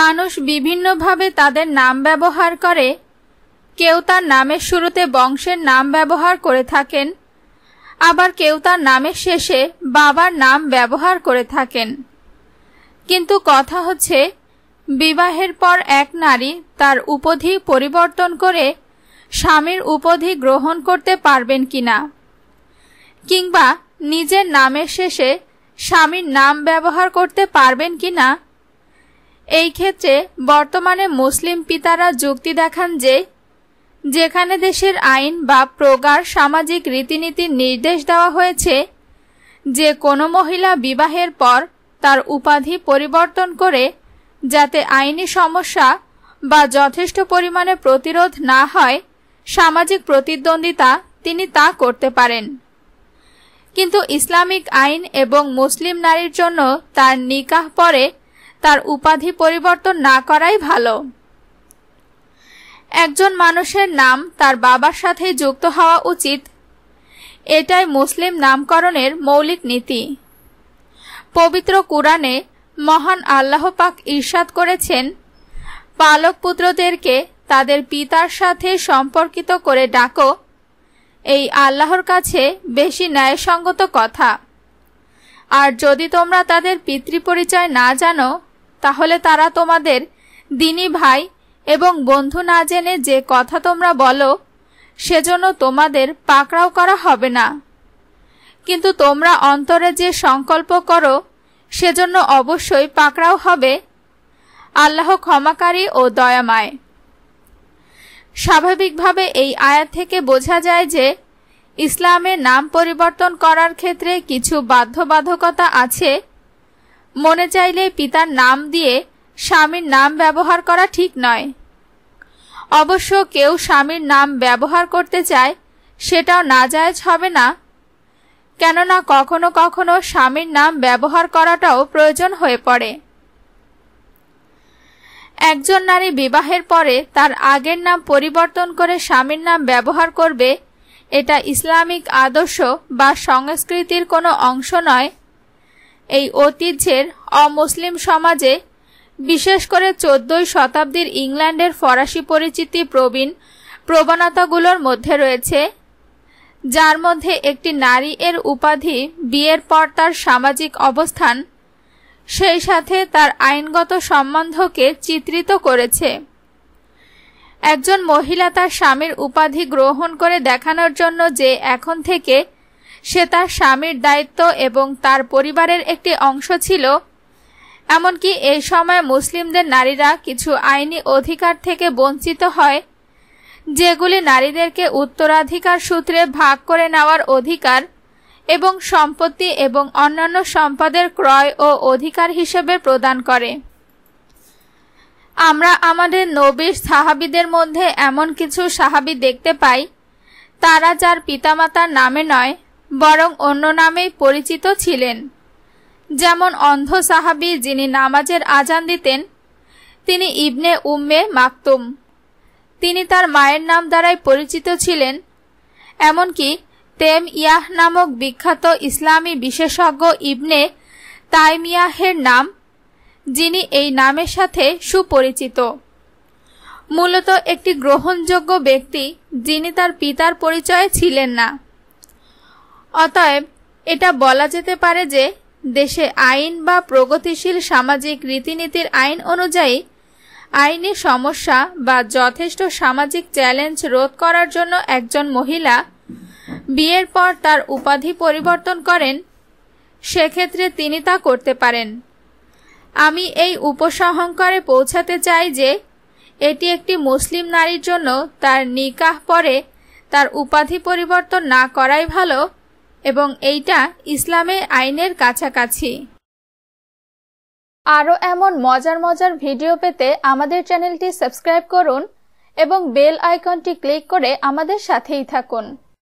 মানুষ বিভিন্নভাবে তাদের নাম ব্যবহার করে কেউ তার নামের শুরুতে বংশের নাম ব্যবহার করে থাকেন আবার কেউ তার নামের শেষে বাবার নাম ব্যবহার করে থাকেন কিন্তু কথা হচ্ছে বিবাহের পর এক নারী তার উপাধি পরিবর্তন করে স্বামীর উপাধি গ্রহণ করতে পারবেন কিনা কিংবা নিজের নামের শেষে স্বামীর নাম ব্যবহার করতে পারবেন কিনা এই ক্ষেত্রে বর্তমানে মুসলিম পিতারা যুক্তি দেখান যে যেখানে দেশের আইন বা প্রগার সামাজিক রীতিনীতির নির্দেশ দেওয়া হয়েছে যে কোনো মহিলা বিবাহের পর তার উপাধি পরিবর্তন করে যাতে আইনি সমস্যা বা যথেষ্ট পরিমাণে প্রতিরোধ না হয় সামাজিক প্রতিদ্বন্দ্বিতা তিনি তা করতে পারেন কিন্তু ইসলামিক আইন এবং মুসলিম নারীর জন্য তার নিকাহ পরে তার উপাধি পরিবর্তন না করাই ভালো একজন মানুষের নাম তার বাবার সাথে যুক্ত হওয়া উচিত এটাই মুসলিম নামকরণের মৌলিক নীতি পবিত্র কুরআনে মহান আল্লাহ পাক ঈর্ষাদ করেছেন পালক পুত্রদেরকে তাদের পিতার সাথে সম্পর্কিত করে ডাকো এই আল্লাহর কাছে বেশি ন্যায়সঙ্গত কথা আর যদি তোমরা তাদের পিতৃপরিচয় না জানো তাহলে তারা তোমাদের দিনী ভাই এবং বন্ধু না জেনে যে কথা তোমরা বলো সেজন্য তোমাদের পাকড়াও করা হবে না কিন্তু তোমরা অন্তরে যে সংকল্প করো সেজন্য অবশ্যই পাকড়াও হবে আল্লাহ ক্ষমাকারী ও দয়াময় স্বাভাবিকভাবে এই আয়াত থেকে বোঝা যায় যে ইসলামে নাম পরিবর্তন করার ক্ষেত্রে কিছু বাধ্যবাধকতা আছে মনে চাইলে পিতার নাম দিয়ে স্বামীর নাম ব্যবহার করা ঠিক নয় অবশ্য কেউ স্বামীর নাম ব্যবহার করতে চায় সেটাও নাজায়জ হবে না কেননা কখনো কখনো স্বামীর নাম ব্যবহার করাটাও প্রয়োজন হয়ে পড়ে একজন নারী বিবাহের পরে তার আগের নাম পরিবর্তন করে স্বামীর নাম ব্যবহার করবে এটা ইসলামিক আদর্শ বা সংস্কৃতির কোনো অংশ নয় এই ঐতিহ্যের অমুসলিম সমাজে বিশেষ করে চোদ্দই শতাব্দীর ইংল্যান্ডের ফরাসি পরিচিতি প্রবীণ প্রবণতাগুলোর মধ্যে রয়েছে যার মধ্যে একটি নারী এর উপাধি বিয়ের পর তার সামাজিক অবস্থান সেই সাথে তার আইনগত সম্বন্ধকে চিত্রিত করেছে একজন মহিলা তার স্বামীর উপাধি গ্রহণ করে দেখানোর জন্য যে এখন থেকে সে তার স্বামীর দায়িত্ব এবং তার পরিবারের একটি অংশ ছিল এমনকি এই সময় মুসলিমদের নারীরা কিছু আইনি অধিকার থেকে বঞ্চিত হয় যেগুলি নারীদেরকে উত্তরাধিকার সূত্রে ভাগ করে নেওয়ার অধিকার এবং সম্পত্তি এবং অন্যান্য সম্পদের ক্রয় ও অধিকার হিসেবে প্রদান করে আমরা আমাদের নবীর সাহাবিদের মধ্যে এমন কিছু সাহাবি দেখতে পাই তারা যার পিতামাতার নামে নয় বরং অন্য নামেই পরিচিত ছিলেন যেমন অন্ধ সাহাবি যিনি নামাজের আজান দিতেন তিনি ইবনে উম্মে মাকতুম তিনি তার মায়ের নাম দ্বারাই পরিচিত ছিলেন এমনকি তেম ইয়াহ নামক বিখ্যাত ইসলামী বিশেষজ্ঞ ইবনে তাইমিয়াহের নাম যিনি এই নামের সাথে সুপরিচিত মূলত একটি গ্রহণযোগ্য ব্যক্তি যিনি তার পিতার পরিচয়ে ছিলেন না অতএব এটা বলা যেতে পারে যে দেশে আইন বা প্রগতিশীল সামাজিক রীতিনীতির আইন অনুযায়ী আইনি সমস্যা বা যথেষ্ট সামাজিক চ্যালেঞ্জ রোধ করার জন্য একজন মহিলা বিয়ের পর তার উপাধি পরিবর্তন করেন সেক্ষেত্রে তিনি তা করতে পারেন আমি এই উপসহংকারে পৌঁছাতে চাই যে এটি একটি মুসলিম নারীর জন্য তার নিকাহ পরে তার উপাধি পরিবর্তন না করাই ভালো এবং এইটা ইসলামের আইনের কাছাকাছি আরও এমন মজার মজার ভিডিও পেতে আমাদের চ্যানেলটি সাবস্ক্রাইব করুন এবং বেল আইকনটি ক্লিক করে আমাদের সাথেই থাকুন